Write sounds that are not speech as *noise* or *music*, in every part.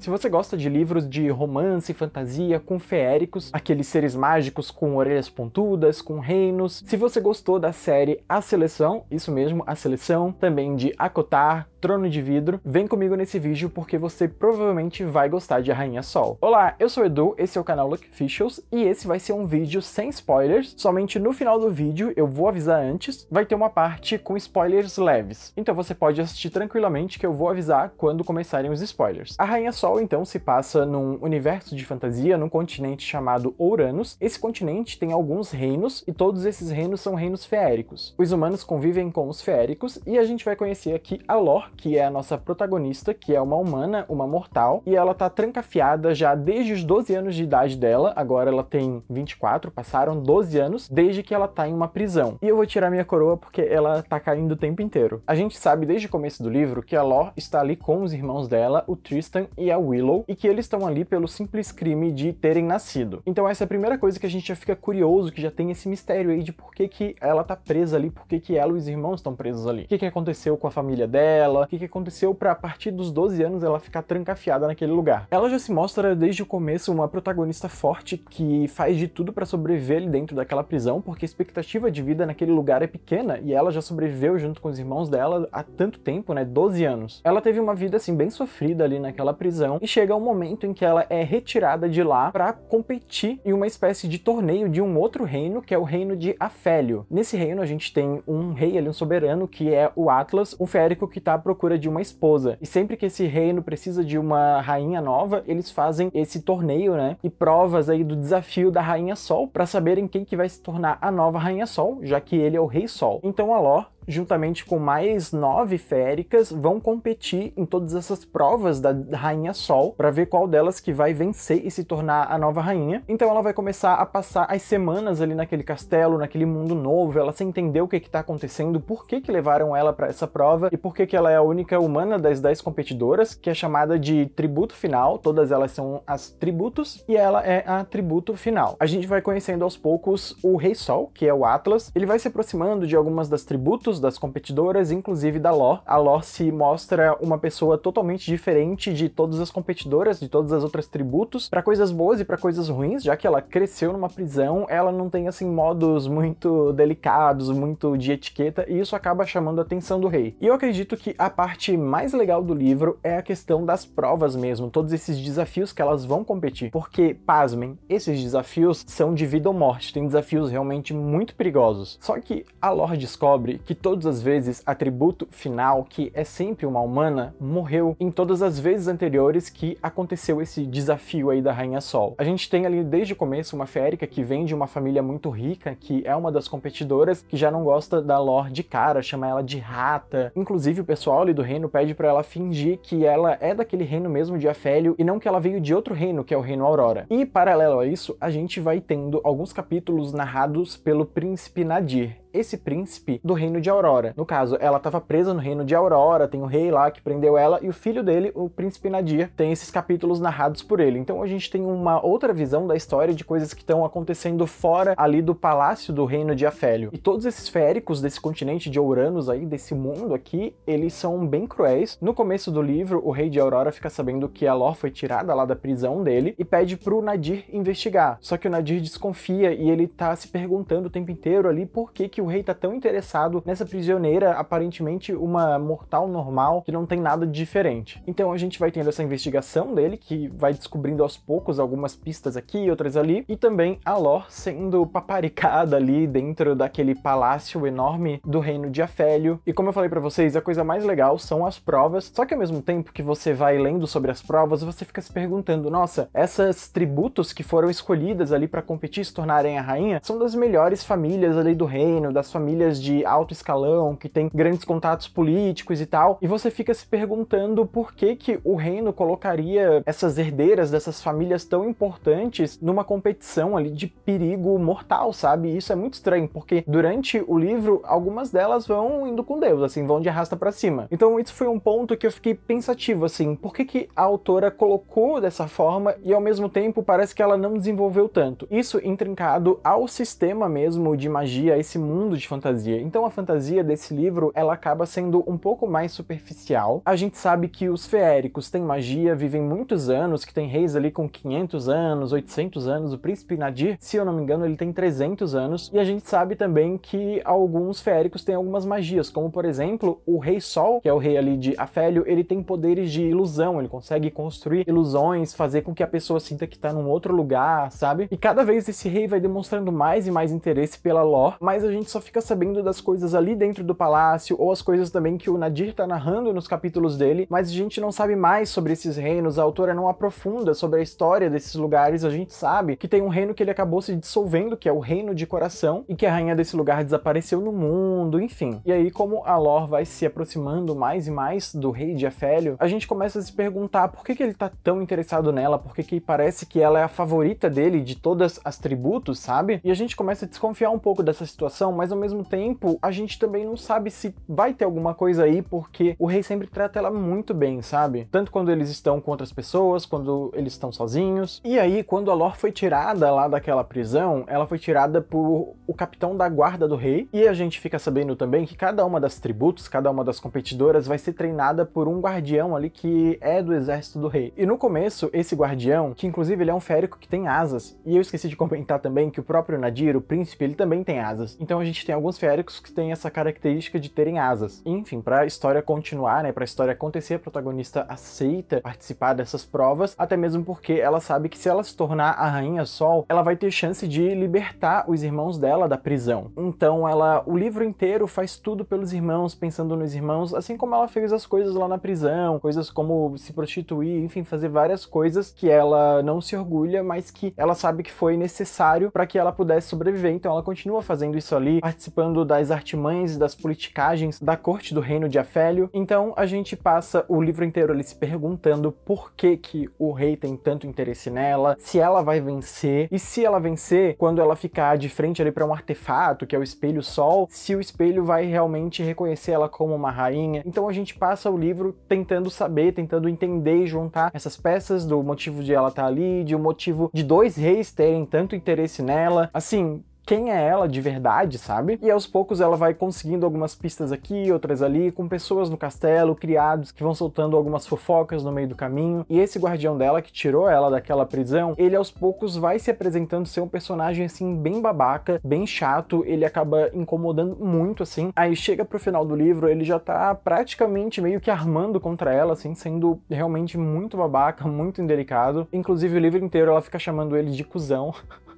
Se você gosta de livros de romance, e fantasia, com feéricos, aqueles seres mágicos com orelhas pontudas, com reinos, se você gostou da série A Seleção, isso mesmo, A Seleção, também de Acotar, Trono de Vidro, vem comigo nesse vídeo porque você provavelmente vai gostar de A Rainha Sol. Olá, eu sou o Edu, esse é o canal Look Officials e esse vai ser um vídeo sem spoilers, somente no final do vídeo, eu vou avisar antes, vai ter uma parte com spoilers leves. Então você pode assistir tranquilamente que eu vou avisar quando começarem os spoilers. A Rainha Sol Sol então se passa num universo de fantasia num continente chamado Ouranos. Esse continente tem alguns reinos e todos esses reinos são reinos feéricos. Os humanos convivem com os feéricos e a gente vai conhecer aqui a Lor, que é a nossa protagonista, que é uma humana, uma mortal, e ela tá trancafiada já desde os 12 anos de idade dela, agora ela tem 24, passaram 12 anos desde que ela tá em uma prisão. E eu vou tirar minha coroa porque ela tá caindo o tempo inteiro. A gente sabe desde o começo do livro que a Lor está ali com os irmãos dela, o Tristan e a Willow e que eles estão ali pelo simples crime de terem nascido. Então essa é a primeira coisa que a gente já fica curioso, que já tem esse mistério aí de por que, que ela tá presa ali, por que, que ela e os irmãos estão presos ali. O que, que aconteceu com a família dela, o que, que aconteceu para a partir dos 12 anos ela ficar trancafiada naquele lugar. Ela já se mostra desde o começo uma protagonista forte que faz de tudo para sobreviver ali dentro daquela prisão, porque a expectativa de vida naquele lugar é pequena e ela já sobreviveu junto com os irmãos dela há tanto tempo, né, 12 anos. Ela teve uma vida assim bem sofrida ali naquela prisão e chega um momento em que ela é retirada de lá para competir em uma espécie de torneio de um outro reino, que é o reino de Afélio. Nesse reino a gente tem um rei ali, um soberano, que é o Atlas, um férico que está à procura de uma esposa. E sempre que esse reino precisa de uma rainha nova, eles fazem esse torneio, né? E provas aí do desafio da Rainha Sol para saberem quem que vai se tornar a nova Rainha Sol, já que ele é o Rei Sol. Então a Ló juntamente com mais nove féricas, vão competir em todas essas provas da Rainha Sol para ver qual delas que vai vencer e se tornar a nova rainha. Então ela vai começar a passar as semanas ali naquele castelo, naquele mundo novo, ela sem entender o que está acontecendo, por que, que levaram ela para essa prova e por que, que ela é a única humana das dez competidoras, que é chamada de tributo final, todas elas são as tributos, e ela é a tributo final. A gente vai conhecendo aos poucos o Rei Sol, que é o Atlas, ele vai se aproximando de algumas das tributos das competidoras, inclusive da Ló. A Ló se mostra uma pessoa totalmente diferente de todas as competidoras, de todas as outras tributos, para coisas boas e para coisas ruins, já que ela cresceu numa prisão, ela não tem assim modos muito delicados, muito de etiqueta, e isso acaba chamando a atenção do rei. E eu acredito que a parte mais legal do livro é a questão das provas mesmo, todos esses desafios que elas vão competir, porque, pasmem, esses desafios são de vida ou morte, tem desafios realmente muito perigosos. Só que a Lore descobre que todas as vezes, atributo final, que é sempre uma humana, morreu em todas as vezes anteriores que aconteceu esse desafio aí da Rainha Sol. A gente tem ali desde o começo uma férica que vem de uma família muito rica, que é uma das competidoras, que já não gosta da lore de cara, chama ela de rata. Inclusive, o pessoal ali do reino pede para ela fingir que ela é daquele reino mesmo de Afélio e não que ela veio de outro reino, que é o reino Aurora. E paralelo a isso, a gente vai tendo alguns capítulos narrados pelo príncipe Nadir esse príncipe do reino de Aurora. No caso, ela estava presa no reino de Aurora, tem o um rei lá que prendeu ela e o filho dele, o príncipe Nadir, tem esses capítulos narrados por ele. Então a gente tem uma outra visão da história de coisas que estão acontecendo fora ali do palácio do reino de Afélio. E todos esses féricos desse continente de Ouranos aí, desse mundo aqui, eles são bem cruéis. No começo do livro, o rei de Aurora fica sabendo que a Lor foi tirada lá da prisão dele e pede pro Nadir investigar. Só que o Nadir desconfia e ele tá se perguntando o tempo inteiro ali por que que que o rei tá tão interessado nessa prisioneira, aparentemente uma mortal normal, que não tem nada de diferente. Então a gente vai tendo essa investigação dele, que vai descobrindo aos poucos algumas pistas aqui, outras ali, e também a Lor sendo paparicada ali dentro daquele palácio enorme do reino de Afélio. E como eu falei para vocês, a coisa mais legal são as provas, só que ao mesmo tempo que você vai lendo sobre as provas, você fica se perguntando, nossa, essas tributos que foram escolhidas ali para competir e se tornarem a rainha, são das melhores famílias ali do reino, governo, né, das famílias de alto escalão, que tem grandes contatos políticos e tal, e você fica se perguntando por que que o reino colocaria essas herdeiras dessas famílias tão importantes numa competição ali de perigo mortal, sabe? isso é muito estranho, porque durante o livro algumas delas vão indo com Deus, assim, vão de arrasta para cima. Então isso foi um ponto que eu fiquei pensativo assim, por que que a autora colocou dessa forma e ao mesmo tempo parece que ela não desenvolveu tanto? Isso intrincado ao sistema mesmo de magia, esse mundo mundo de fantasia. Então a fantasia desse livro, ela acaba sendo um pouco mais superficial. A gente sabe que os feéricos têm magia, vivem muitos anos, que tem reis ali com 500 anos, 800 anos, o príncipe Nadir, se eu não me engano, ele tem 300 anos, e a gente sabe também que alguns feéricos têm algumas magias, como por exemplo, o rei Sol, que é o rei ali de Afélio, ele tem poderes de ilusão, ele consegue construir ilusões, fazer com que a pessoa sinta que tá num outro lugar, sabe? E cada vez esse rei vai demonstrando mais e mais interesse pela lore, mas a gente gente só fica sabendo das coisas ali dentro do palácio, ou as coisas também que o Nadir tá narrando nos capítulos dele, mas a gente não sabe mais sobre esses reinos, a autora não aprofunda sobre a história desses lugares, a gente sabe que tem um reino que ele acabou se dissolvendo, que é o Reino de Coração, e que a rainha desse lugar desapareceu no mundo, enfim. E aí, como a lore vai se aproximando mais e mais do rei de Afélio, a gente começa a se perguntar por que, que ele tá tão interessado nela, por que, que parece que ela é a favorita dele de todas as tributos, sabe? E a gente começa a desconfiar um pouco dessa situação, mas ao mesmo tempo a gente também não sabe se vai ter alguma coisa aí, porque o rei sempre trata ela muito bem, sabe? Tanto quando eles estão com outras pessoas, quando eles estão sozinhos. E aí, quando a Lor foi tirada lá daquela prisão, ela foi tirada por o capitão da guarda do rei. E a gente fica sabendo também que cada uma das tributos, cada uma das competidoras vai ser treinada por um guardião ali que é do exército do rei. E no começo, esse guardião, que inclusive ele é um férico que tem asas, e eu esqueci de comentar também que o próprio Nadir, o príncipe, ele também tem asas. Então a gente tem alguns feéricos que têm essa característica de terem asas. Enfim, para a história continuar, né, para a história acontecer, a protagonista aceita participar dessas provas, até mesmo porque ela sabe que se ela se tornar a Rainha Sol, ela vai ter chance de libertar os irmãos dela da prisão. Então ela, o livro inteiro faz tudo pelos irmãos, pensando nos irmãos, assim como ela fez as coisas lá na prisão, coisas como se prostituir, enfim, fazer várias coisas que ela não se orgulha, mas que ela sabe que foi necessário para que ela pudesse sobreviver. Então ela continua fazendo isso ali, participando das artimanhas e das politicagens da corte do reino de Afélio. Então a gente passa o livro inteiro ali se perguntando por que que o rei tem tanto interesse nela, se ela vai vencer e se ela vencer, quando ela ficar de frente ali para um artefato que é o espelho sol, se o espelho vai realmente reconhecer ela como uma rainha. Então a gente passa o livro tentando saber, tentando entender e juntar essas peças do motivo de ela estar tá ali, de um motivo de dois reis terem tanto interesse nela. Assim, quem é ela de verdade, sabe? E aos poucos ela vai conseguindo algumas pistas aqui, outras ali, com pessoas no castelo, criados, que vão soltando algumas fofocas no meio do caminho. E esse guardião dela, que tirou ela daquela prisão, ele aos poucos vai se apresentando ser um personagem assim, bem babaca, bem chato, ele acaba incomodando muito assim. Aí chega pro final do livro, ele já tá praticamente meio que armando contra ela, assim, sendo realmente muito babaca, muito indelicado. Inclusive o livro inteiro ela fica chamando ele de cuzão. *laughs*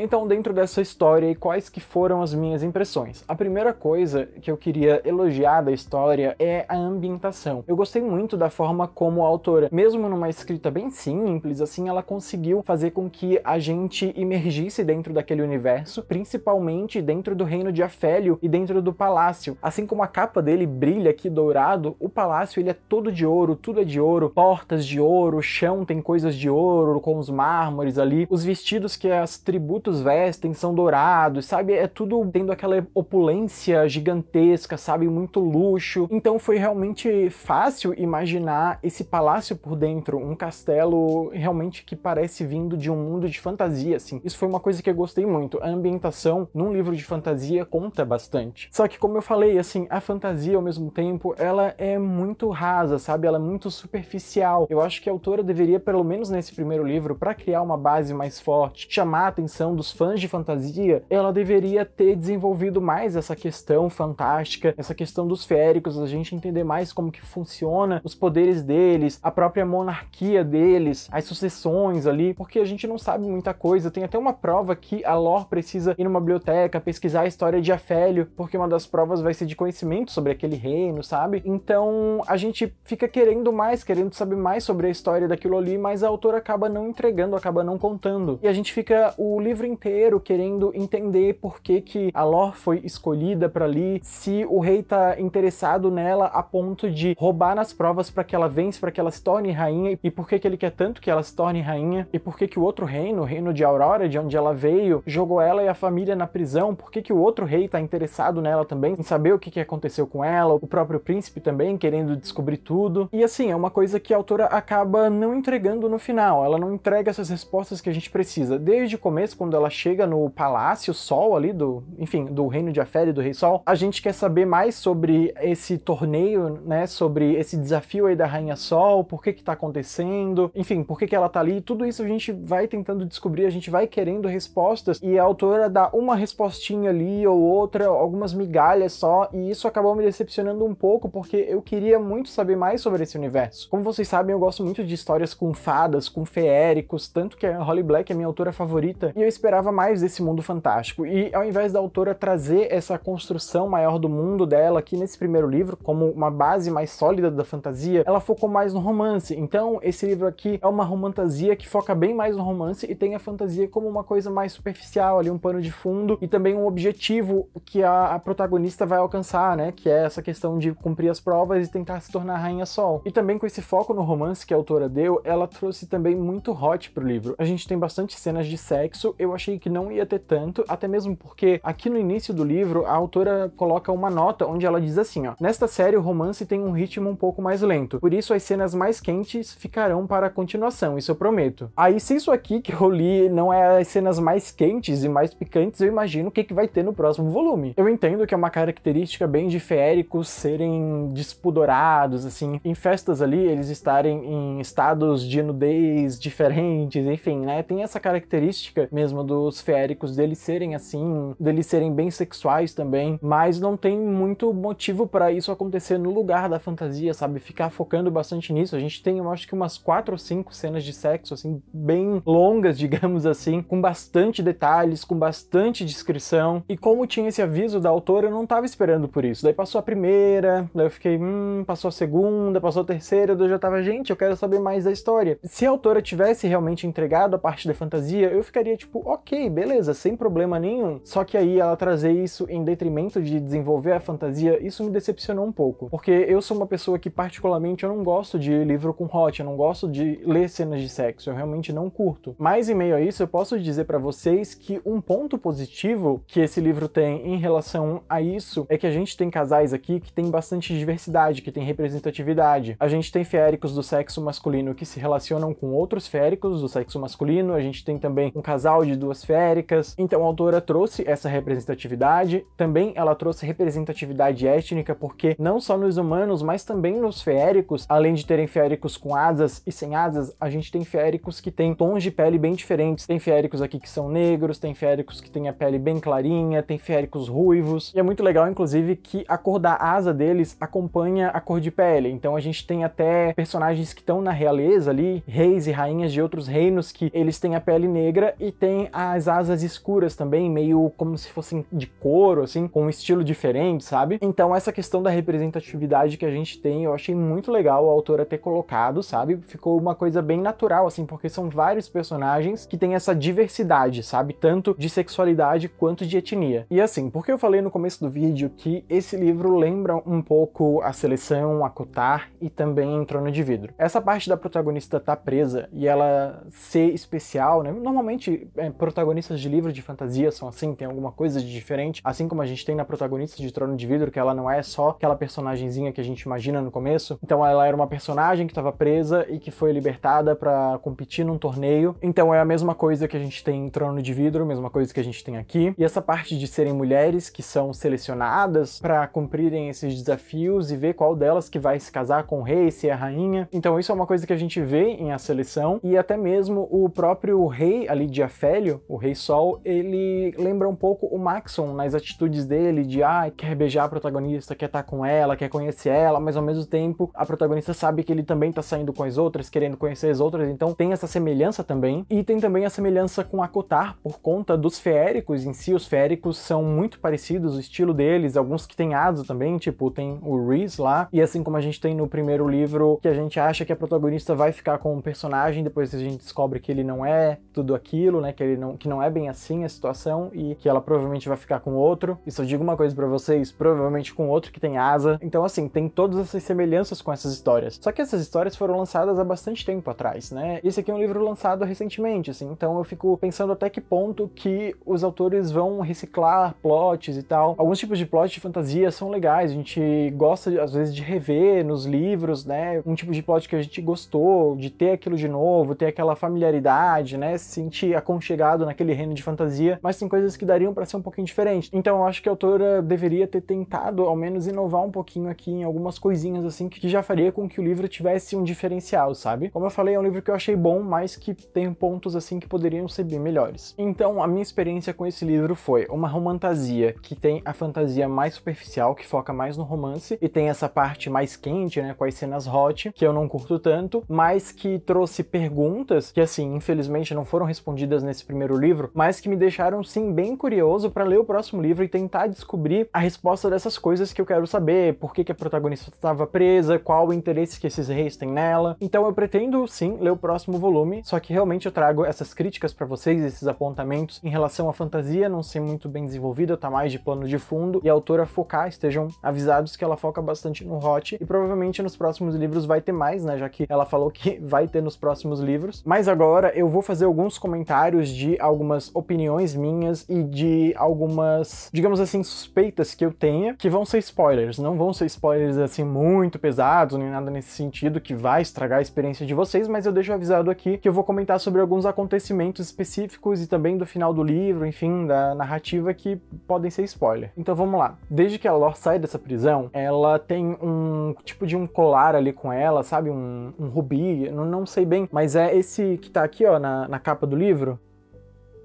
Então, dentro dessa história, e quais que foram as minhas impressões? A primeira coisa que eu queria elogiar da história é a ambientação. Eu gostei muito da forma como a autora, mesmo numa escrita bem simples, assim, ela conseguiu fazer com que a gente imergisse dentro daquele universo, principalmente dentro do reino de Afélio e dentro do palácio. Assim como a capa dele brilha aqui dourado, o palácio ele é todo de ouro, tudo é de ouro, portas de ouro, chão tem coisas de ouro, com os mármores ali, os vestidos que as tributos muitos vestem, são dourados, sabe? É tudo tendo aquela opulência gigantesca, sabe? Muito luxo. Então foi realmente fácil imaginar esse palácio por dentro, um castelo realmente que parece vindo de um mundo de fantasia, assim. Isso foi uma coisa que eu gostei muito. A ambientação num livro de fantasia conta bastante. Só que, como eu falei, assim, a fantasia ao mesmo tempo, ela é muito rasa, sabe? Ela é muito superficial. Eu acho que a autora deveria, pelo menos nesse primeiro livro, para criar uma base mais forte, chamar a atenção dos fãs de fantasia, ela deveria ter desenvolvido mais essa questão fantástica, essa questão dos féricos, a gente entender mais como que funciona os poderes deles, a própria monarquia deles, as sucessões ali, porque a gente não sabe muita coisa. Tem até uma prova que a Lore precisa ir numa biblioteca, pesquisar a história de Afélio, porque uma das provas vai ser de conhecimento sobre aquele reino, sabe? Então a gente fica querendo mais, querendo saber mais sobre a história daquilo ali, mas a autora acaba não entregando, acaba não contando. E a gente fica o livro inteiro querendo entender por que, que a Lor foi escolhida para ali, se o rei tá interessado nela a ponto de roubar nas provas para que ela vença, para que ela se torne rainha, e por que, que ele quer tanto que ela se torne rainha, e por que, que o outro reino, o reino de Aurora, de onde ela veio, jogou ela e a família na prisão, por que, que o outro rei tá interessado nela também, em saber o que, que aconteceu com ela, o próprio príncipe também querendo descobrir tudo. E assim, é uma coisa que a autora acaba não entregando no final, ela não entrega essas respostas que a gente precisa. Desde o começo, quando ela chega no Palácio Sol ali do, enfim, do Reino de Afere, do Rei Sol, a gente quer saber mais sobre esse torneio, né, sobre esse desafio aí da Rainha Sol, por que que tá acontecendo, enfim, por que que ela tá ali, tudo isso a gente vai tentando descobrir, a gente vai querendo respostas e a autora dá uma respostinha ali ou outra, algumas migalhas só, e isso acabou me decepcionando um pouco porque eu queria muito saber mais sobre esse universo. Como vocês sabem, eu gosto muito de histórias com fadas, com feéricos, tanto que a Holly Black é minha autora favorita, e eu esperava mais desse mundo fantástico, e ao invés da autora trazer essa construção maior do mundo dela aqui nesse primeiro livro, como uma base mais sólida da fantasia, ela focou mais no romance. Então, esse livro aqui é uma romantasia que foca bem mais no romance e tem a fantasia como uma coisa mais superficial, ali um pano de fundo, e também um objetivo que a, a protagonista vai alcançar, né? Que é essa questão de cumprir as provas e tentar se tornar Rainha Sol. E também com esse foco no romance que a autora deu, ela trouxe também muito hot pro livro. A gente tem bastante cenas de sexo, eu eu achei que não ia ter tanto, até mesmo porque aqui no início do livro a autora coloca uma nota onde ela diz assim, ó: "Nesta série o romance tem um ritmo um pouco mais lento, por isso as cenas mais quentes ficarão para a continuação, isso eu prometo". Aí se isso aqui que eu li não é as cenas mais quentes e mais picantes, eu imagino o que que vai ter no próximo volume. Eu entendo que é uma característica bem de feéricos serem despudorados assim, em festas ali eles estarem em estados de nudez diferentes, enfim, né? Tem essa característica mesmo mesmo dos feéricos deles serem assim, deles serem bem sexuais também, mas não tem muito motivo para isso acontecer no lugar da fantasia, sabe? Ficar focando bastante nisso. A gente tem, eu acho que umas quatro ou cinco cenas de sexo assim bem longas, *laughs* digamos assim, com bastante detalhes, com bastante descrição. E como tinha esse aviso da autora, eu não tava esperando por isso. Daí passou a primeira, daí eu fiquei, hum, passou a segunda, passou a terceira, daí eu já tava, gente, eu quero saber mais da história. Se a autora tivesse realmente entregado a parte da fantasia, eu ficaria tipo, ok, beleza, sem problema nenhum. Só que aí ela trazer isso em detrimento de desenvolver a fantasia, isso me decepcionou um pouco. Porque eu sou uma pessoa que, particularmente, eu não gosto de livro com hot, eu não gosto de ler cenas de sexo, eu realmente não curto. Mas em meio a isso, eu posso dizer para vocês que um ponto positivo que esse livro tem em relação a isso é que a gente tem casais aqui que tem bastante diversidade, que tem representatividade. A gente tem féricos do sexo masculino que se relacionam com outros féricos do sexo masculino, a gente tem também um casal de duas féricas. Então a autora trouxe essa representatividade, também ela trouxe representatividade étnica, porque não só nos humanos, mas também nos féricos, além de terem féricos com asas e sem asas, a gente tem féricos que têm tons de pele bem diferentes. Tem féricos aqui que são negros, tem féricos que têm a pele bem clarinha, tem féricos ruivos. E é muito legal, inclusive, que a cor da asa deles acompanha a cor de pele. Então a gente tem até personagens que estão na realeza ali, reis e rainhas de outros reinos que eles têm a pele negra e têm as asas escuras também, meio como se fossem de couro, assim, com um estilo diferente, sabe? Então essa questão da representatividade que a gente tem, eu achei muito legal a autora ter colocado, sabe? Ficou uma coisa bem natural, assim, porque são vários personagens que têm essa diversidade, sabe? Tanto de sexualidade quanto de etnia. E assim, porque eu falei no começo do vídeo que esse livro lembra um pouco a seleção, a Cotar e também Trono de Vidro. Essa parte da protagonista tá presa e ela ser especial, né? Normalmente, é, protagonistas de livros de fantasia são assim, tem alguma coisa de diferente, assim como a gente tem na protagonista de Trono de Vidro, que ela não é só aquela personagemzinha que a gente imagina no começo. Então ela era uma personagem que estava presa e que foi libertada para competir num torneio. Então é a mesma coisa que a gente tem em Trono de Vidro, mesma coisa que a gente tem aqui. E essa parte de serem mulheres que são selecionadas para cumprirem esses desafios e ver qual delas que vai se casar com o rei, se é a rainha. Então isso é uma coisa que a gente vê em a seleção e até mesmo o próprio rei ali de Afélio o Rei Sol, ele lembra um pouco o Maxon nas atitudes dele de ah, quer beijar a protagonista, quer estar tá com ela, quer conhecer ela, mas ao mesmo tempo a protagonista sabe que ele também tá saindo com as outras, querendo conhecer as outras, então tem essa semelhança também. E tem também a semelhança com Akotar por conta dos feéricos em si, os feéricos são muito parecidos, o estilo deles, alguns que tem asa também, tipo, tem o Reese lá, e assim como a gente tem no primeiro livro, que a gente acha que a protagonista vai ficar com um personagem, depois a gente descobre que ele não é tudo aquilo, né, que é ele não, que não é bem assim a situação e que ela provavelmente vai ficar com outro. E se eu digo uma coisa para vocês, provavelmente com outro que tem asa. Então, assim, tem todas essas semelhanças com essas histórias. Só que essas histórias foram lançadas há bastante tempo atrás, né? Esse aqui é um livro lançado recentemente, assim, então eu fico pensando até que ponto que os autores vão reciclar plots e tal. Alguns tipos de plots de fantasia são legais, a gente gosta às vezes de rever nos livros, né? Um tipo de plot que a gente gostou, de ter aquilo de novo, ter aquela familiaridade, né? Se sentir aconchegado naquele reino de fantasia, mas tem coisas que dariam para ser um pouquinho diferente. Então eu acho que a autora deveria ter tentado, ao menos, inovar um pouquinho aqui em algumas coisinhas assim que já faria com que o livro tivesse um diferencial, sabe? Como eu falei, é um livro que eu achei bom, mas que tem pontos assim que poderiam ser bem melhores. Então a minha experiência com esse livro foi uma romantasia que tem a fantasia mais superficial, que foca mais no romance, e tem essa parte mais quente, né, com as cenas hot, que eu não curto tanto, mas que trouxe perguntas que, assim, infelizmente não foram respondidas nesse primeiro livro, mas que me deixaram sim bem curioso para ler o próximo livro e tentar descobrir a resposta dessas coisas que eu quero saber, por que, que a protagonista estava presa, qual o interesse que esses reis têm nela. Então eu pretendo sim ler o próximo volume, só que realmente eu trago essas críticas para vocês, esses apontamentos em relação à fantasia não ser muito bem desenvolvida, tá mais de plano de fundo, e a autora focar, estejam avisados que ela foca bastante no hot e provavelmente nos próximos livros vai ter mais, né, já que ela falou que *laughs* vai ter nos próximos livros. Mas agora eu vou fazer alguns comentários de algumas opiniões minhas e de algumas, digamos assim, suspeitas que eu tenha, que vão ser spoilers. Não vão ser spoilers assim muito pesados, nem nada nesse sentido que vai estragar a experiência de vocês, mas eu deixo avisado aqui que eu vou comentar sobre alguns acontecimentos específicos e também do final do livro, enfim, da narrativa que podem ser spoiler. Então vamos lá. Desde que a Lore sai dessa prisão, ela tem um tipo de um colar ali com ela, sabe? Um, um rubi, não, não sei bem, mas é esse que tá aqui, ó, na, na capa do livro,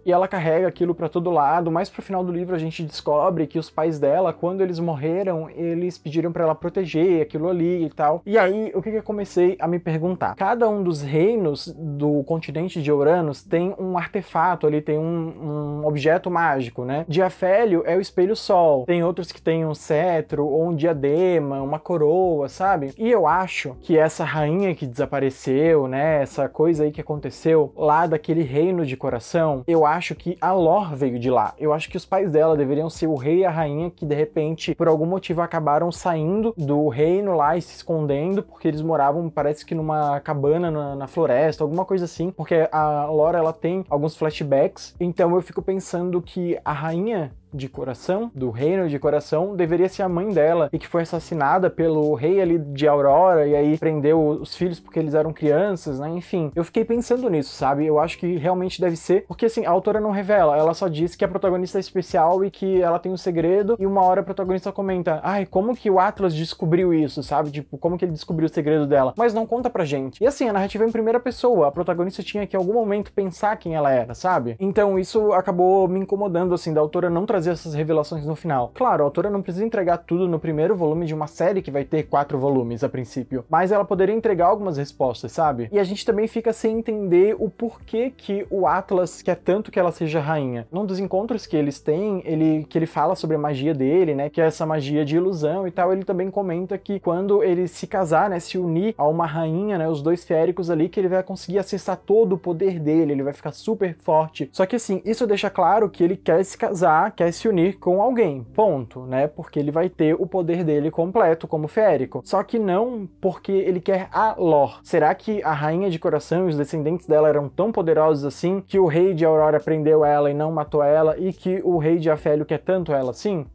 e ela carrega aquilo para todo lado. Mas pro final do livro a gente descobre que os pais dela, quando eles morreram, eles pediram para ela proteger aquilo ali e tal. E aí, o que, que eu comecei a me perguntar? Cada um dos reinos do continente de Uranus tem um artefato ali, tem um, um objeto mágico, né? Diafélio é o espelho sol. Tem outros que tem um cetro ou um diadema, uma coroa, sabe? E eu acho que essa rainha que desapareceu, né? Essa coisa aí que aconteceu lá daquele reino de coração, eu acho acho que a Lor veio de lá. Eu acho que os pais dela deveriam ser o rei e a rainha que, de repente, por algum motivo, acabaram saindo do reino lá e se escondendo, porque eles moravam, parece que numa cabana na, na floresta, alguma coisa assim, porque a Lor, ela tem alguns flashbacks. Então eu fico pensando que a rainha de coração, do reino de coração, deveria ser a mãe dela e que foi assassinada pelo rei ali de Aurora e aí prendeu os filhos porque eles eram crianças, né? Enfim, eu fiquei pensando nisso, sabe? Eu acho que realmente deve ser, porque assim, a autora não revela, ela só diz que a é protagonista é especial e que ela tem um segredo e uma hora a protagonista comenta: "Ai, como que o Atlas descobriu isso?", sabe? Tipo, como que ele descobriu o segredo dela? Mas não conta pra gente. E assim, a narrativa é em primeira pessoa, a protagonista tinha que em algum momento pensar quem ela era, sabe? Então isso acabou me incomodando assim da autora não trazer trazer essas revelações no final. Claro, a autora não precisa entregar tudo no primeiro volume de uma série que vai ter quatro volumes a princípio, mas ela poderia entregar algumas respostas, sabe? E a gente também fica sem entender o porquê que o Atlas quer tanto que ela seja rainha. Num dos encontros que eles têm, ele que ele fala sobre a magia dele, né, que é essa magia de ilusão e tal, ele também comenta que quando ele se casar, né, se unir a uma rainha, né, os dois féricos ali, que ele vai conseguir acessar todo o poder dele, ele vai ficar super forte. Só que assim, isso deixa claro que ele quer se casar, quer se unir com alguém, ponto, né? Porque ele vai ter o poder dele completo como férico. Só que não porque ele quer a Lor. Será que a rainha de coração e os descendentes dela eram tão poderosos assim que o rei de Aurora prendeu ela e não matou ela e que o rei de Afélio quer tanto ela assim?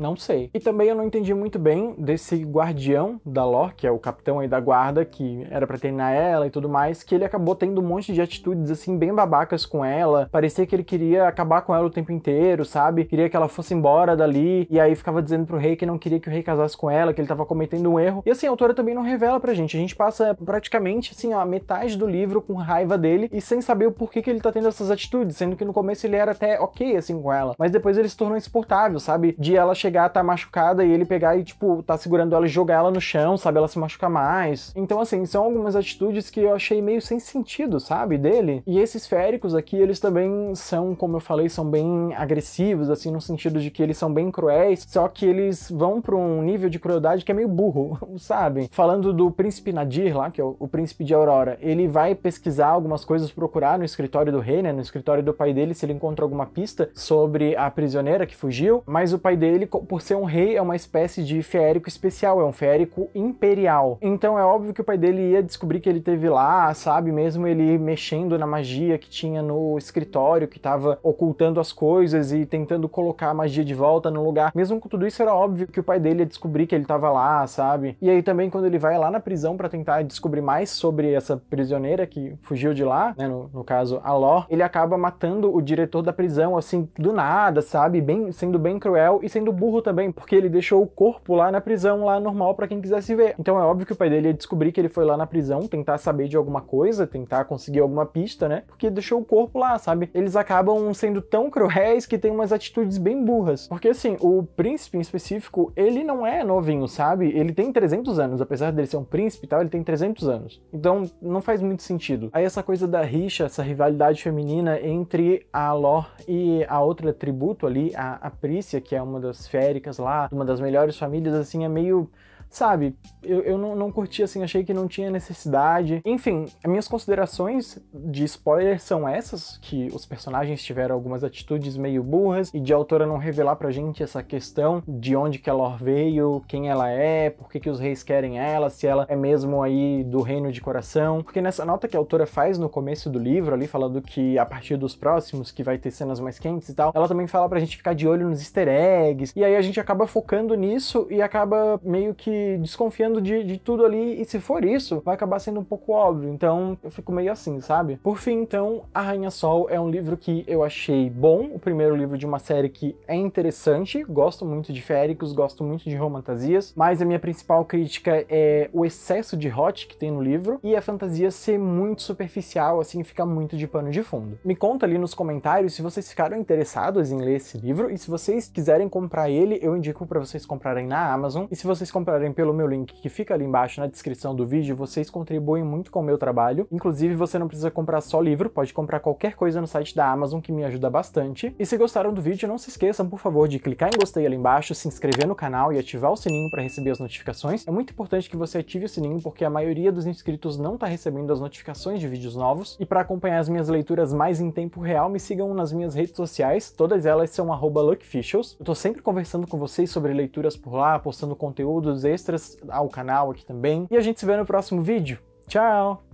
Não sei. E também eu não entendi muito bem desse guardião da Lore, que é o capitão aí da guarda, que era para treinar ela e tudo mais, que ele acabou tendo um monte de atitudes assim bem babacas com ela. Parecia que ele queria acabar com ela o tempo inteiro, sabe? Queria que ela fosse embora dali e aí ficava dizendo pro rei que não queria que o rei casasse com ela, que ele tava cometendo um erro. E assim, a autora também não revela pra gente. A gente passa praticamente assim, a metade do livro com raiva dele e sem saber o porquê que ele tá tendo essas atitudes, sendo que no começo ele era até OK assim com ela, mas depois ele se tornou insuportável, sabe? De ela chegar chegar a estar tá machucada e ele pegar e, tipo, tá segurando ela e jogar ela no chão, sabe? Ela se machucar mais. Então, assim, são algumas atitudes que eu achei meio sem sentido, sabe? Dele. E esses féricos aqui, eles também são, como eu falei, são bem agressivos, assim, no sentido de que eles são bem cruéis, só que eles vão pra um nível de crueldade que é meio burro, *laughs* sabe? Falando do príncipe Nadir lá, que é o, o príncipe de Aurora, ele vai pesquisar algumas coisas, procurar no escritório do rei, né? No escritório do pai dele, se ele encontra alguma pista sobre a prisioneira que fugiu, mas o pai dele por ser um rei, é uma espécie de feérico especial, é um feérico imperial. Então é óbvio que o pai dele ia descobrir que ele teve lá, sabe? Mesmo ele mexendo na magia que tinha no escritório, que estava ocultando as coisas e tentando colocar a magia de volta no lugar. Mesmo com tudo isso, era óbvio que o pai dele ia descobrir que ele estava lá, sabe? E aí também quando ele vai lá na prisão para tentar descobrir mais sobre essa prisioneira que fugiu de lá, né? No, no caso, a Ló, ele acaba matando o diretor da prisão, assim, do nada, sabe? Bem, sendo bem cruel e sendo burro também, porque ele deixou o corpo lá na prisão, lá normal para quem quisesse ver. Então é óbvio que o pai dele ia descobrir que ele foi lá na prisão, tentar saber de alguma coisa, tentar conseguir alguma pista, né? Porque deixou o corpo lá, sabe? Eles acabam sendo tão cruéis que tem umas atitudes bem burras. Porque assim, o príncipe em específico, ele não é novinho, sabe? Ele tem 300 anos, apesar dele ser um príncipe e tal, ele tem 300 anos. Então não faz muito sentido. Aí essa coisa da rixa, essa rivalidade feminina entre a Lor e a outra tributo ali, a Prícia que é uma das esféricas lá, uma das melhores famílias, assim, é meio sabe, eu, eu não, não curti assim, achei que não tinha necessidade. Enfim, minhas considerações de spoiler são essas, que os personagens tiveram algumas atitudes meio burras e de autora não revelar pra gente essa questão de onde que ela veio, quem ela é, por que que os reis querem ela, se ela é mesmo aí do reino de coração. Porque nessa nota que a autora faz no começo do livro ali, falando que a partir dos próximos, que vai ter cenas mais quentes e tal, ela também fala pra gente ficar de olho nos easter eggs, e aí a gente acaba focando nisso e acaba meio que desconfiando de, de tudo ali, e se for isso, vai acabar sendo um pouco óbvio. Então eu fico meio assim, sabe? Por fim, então, A Rainha Sol é um livro que eu achei bom, o primeiro livro de uma série que é interessante, gosto muito de féricos, gosto muito de romantasias, mas a minha principal crítica é o excesso de hot que tem no livro e a fantasia ser muito superficial, assim, fica muito de pano de fundo. Me conta ali nos comentários se vocês ficaram interessados em ler esse livro e se vocês quiserem comprar ele, eu indico para vocês comprarem na Amazon e se vocês comprarem pelo meu link que fica ali embaixo na descrição do vídeo, vocês contribuem muito com o meu trabalho. Inclusive, você não precisa comprar só livro, pode comprar qualquer coisa no site da Amazon, que me ajuda bastante. E se gostaram do vídeo, não se esqueçam, por favor, de clicar em gostei ali embaixo, se inscrever no canal e ativar o sininho para receber as notificações. É muito importante que você ative o sininho, porque a maioria dos inscritos não está recebendo as notificações de vídeos novos. E para acompanhar as minhas leituras mais em tempo real, me sigam nas minhas redes sociais, todas elas são luckficials. Eu tô sempre conversando com vocês sobre leituras por lá, postando conteúdos extras, extras ao canal aqui também. E a gente se vê no próximo vídeo. Tchau!